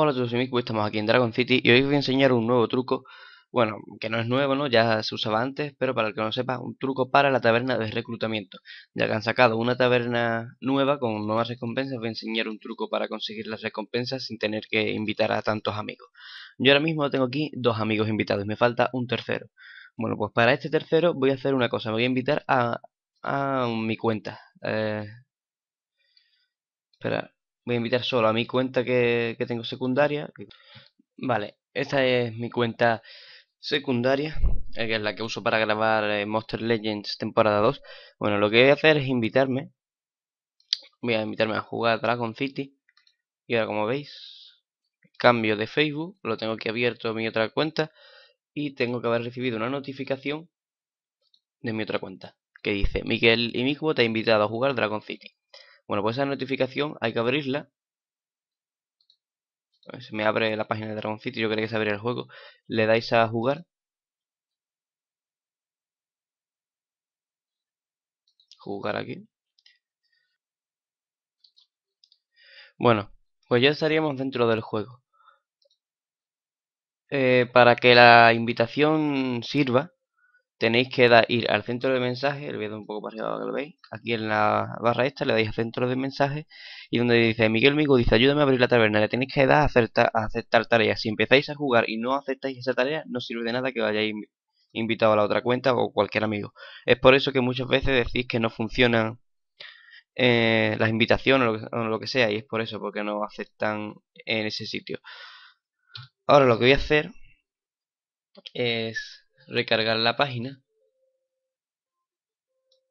Hola a todos, y Miku, estamos aquí en Dragon City y hoy os voy a enseñar un nuevo truco, bueno, que no es nuevo, ¿no? Ya se usaba antes, pero para el que no sepa, un truco para la taberna de reclutamiento. Ya que han sacado una taberna nueva con nuevas recompensas, voy a enseñar un truco para conseguir las recompensas sin tener que invitar a tantos amigos. Yo ahora mismo tengo aquí dos amigos invitados, me falta un tercero. Bueno, pues para este tercero voy a hacer una cosa, me voy a invitar a, mi cuenta. Eh, espera, voy a invitar solo a mi cuenta que, tengo secundaria. Vale, esta es mi cuenta secundaria, eh, que es la que uso para grabar eh, Monster Legends temporada 2. Bueno, lo que voy a hacer es invitarme. Voy a invitarme a jugar Dragon City. Y ahora como veis, cambio de Facebook, lo tengo aquí abierto mi otra cuenta. Y tengo que haber recibido una notificación de mi otra cuenta. Que dice, Miguel y Miku te ha invitado a jugar Dragon City. Bueno, pues esa notificación hay que abrirla. Se me abre la página de Dragon City, yo quería que se el juego. Le dais a jugar. Jugar aquí. Bueno, pues ya estaríamos dentro del juego. Eh, para que la invitación sirva, tenéis que ir al centro de mensaje, le voy a dar un poco para arriba que lo veis, aquí en la barra esta le dais al centro de mensaje y donde dice Miguel Migo dice ayúdame a abrir la taberna, le tenéis que dar a aceptar, aceptar tareas, si empezáis a jugar y no aceptáis esa tarea no sirve de nada que vayáis invitado a la otra cuenta o cualquier amigo. Es por eso que muchas veces decís que no funcionan eh, las invitaciones o lo, que, sea y es por eso porque no aceptan en ese sitio. Ahora lo que voy a hacer es recargar la página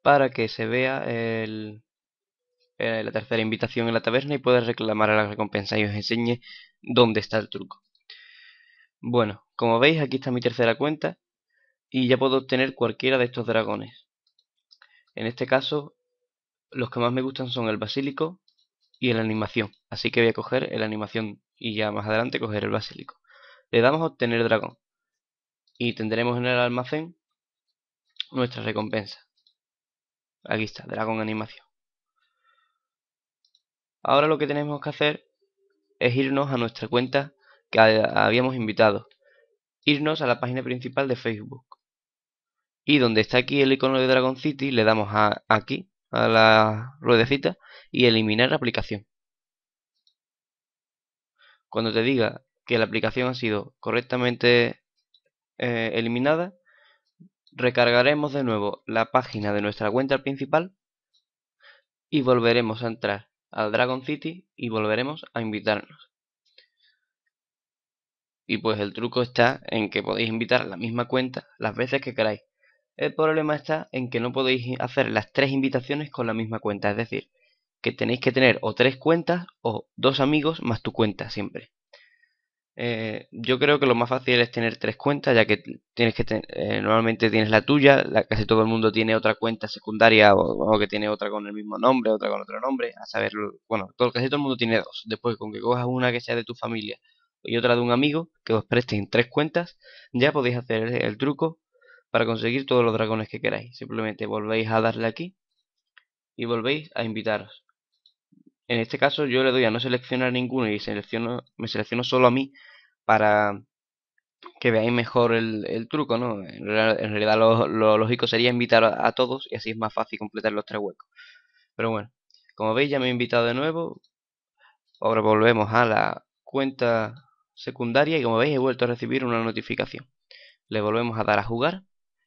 para que se vea el, eh, la tercera invitación en la taberna y pueda reclamar a la recompensa y os enseñe dónde está el truco. Bueno, como veis aquí está mi tercera cuenta y ya puedo obtener cualquiera de estos dragones. En este caso los que más me gustan son el basílico y la animación, así que voy a coger la animación y ya más adelante coger el basílico. Le damos a obtener dragón y tendremos en el almacén nuestra recompensa. Aquí está, Dragon Animación. Ahora lo que tenemos que hacer es irnos a nuestra cuenta que habíamos invitado. Irnos a la página principal de Facebook. Y donde está aquí el icono de Dragon City, le damos a aquí, a la ruedecita, y eliminar la aplicación. Cuando te diga que la aplicación ha sido correctamente eh, eliminada, recargaremos de nuevo la página de nuestra cuenta principal y volveremos a entrar al Dragon City y volveremos a invitarnos. Y pues el truco está en que podéis invitar la misma cuenta las veces que queráis. El problema está en que no podéis hacer las tres invitaciones con la misma cuenta, es decir, que tenéis que tener o tres cuentas o dos amigos más tu cuenta siempre. Eh, yo creo que lo más fácil es tener tres cuentas, ya que tienes que eh, normalmente tienes la tuya, la casi todo el mundo tiene otra cuenta secundaria o, que tiene otra con el mismo nombre, otra con otro nombre, a saber, bueno, todo, casi todo el mundo tiene dos. Después con que cojas una que sea de tu familia y otra de un amigo, que os presten tres cuentas, ya podéis hacer el truco para conseguir todos los dragones que queráis. Simplemente volvéis a darle aquí y volvéis a invitaros. En este caso yo le doy a no seleccionar ninguno y selecciono, me selecciono solo a mí para que veáis mejor el, truco, ¿no? En realidad, lo, lo, lógico sería invitar a, todos y así es más fácil completar los tres huecos. Pero bueno, como veis ya me he invitado de nuevo. Ahora volvemos a la cuenta secundaria y como veis he vuelto a recibir una notificación. Le volvemos a dar a jugar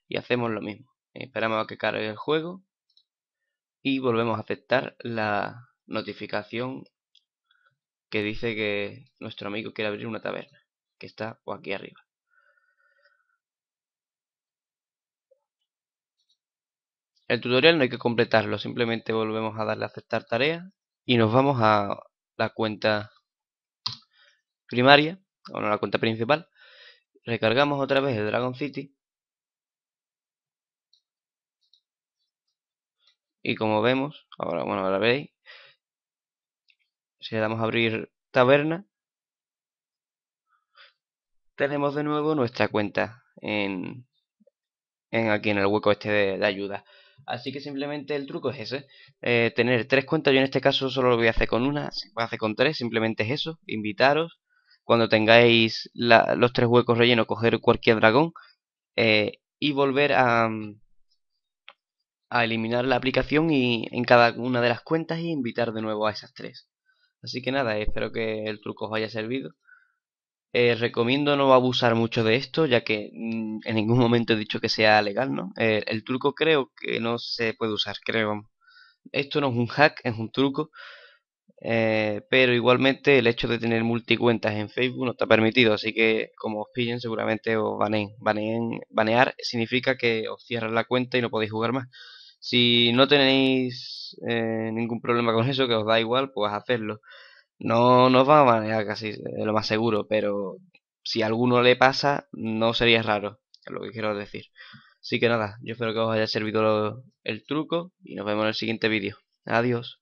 y hacemos lo mismo. Esperamos a que cargue el juego y volvemos a aceptar la, notificación que dice que nuestro amigo quiere abrir una taberna, que está aquí arriba. El tutorial no hay que completarlo, simplemente volvemos a darle a aceptar tarea y nos vamos a la cuenta primaria, bueno, la cuenta principal. Recargamos otra vez el Dragon City. Y como vemos, ahora bueno, ahora veis, si le damos a abrir taberna, tenemos de nuevo nuestra cuenta en, aquí en el hueco este de, ayuda. Así que simplemente el truco es ese, eh, tener tres cuentas, yo en este caso solo lo voy a hacer con una, voy a hacer con tres, simplemente es eso, invitaros, cuando tengáis los tres huecos rellenos, coger cualquier dragón eh, y volver a, a eliminar la aplicación y en cada una de las cuentas y invitar de nuevo a esas tres. Así que nada, espero que el truco os haya servido. Eh, recomiendo no abusar mucho de esto, ya que mm, en ningún momento he dicho que sea legal, ¿no? Eh, el truco creo que no se puede usar, creo. Esto no es un hack, es un truco. Eh, pero igualmente el hecho de tener multicuentas en Facebook no está permitido, así que como os pillen seguramente os baneen. baneen banear significa que os cierran la cuenta y no podéis jugar más. Si no tenéis eh, ningún problema con eso, que os da igual, pues hacerlo. No, nos va a manejar casi, eh, lo más seguro, pero si a alguno le pasa, no sería raro, es lo que quiero decir. Así que nada, yo espero que os haya servido el truco y nos vemos en el siguiente vídeo. Adiós.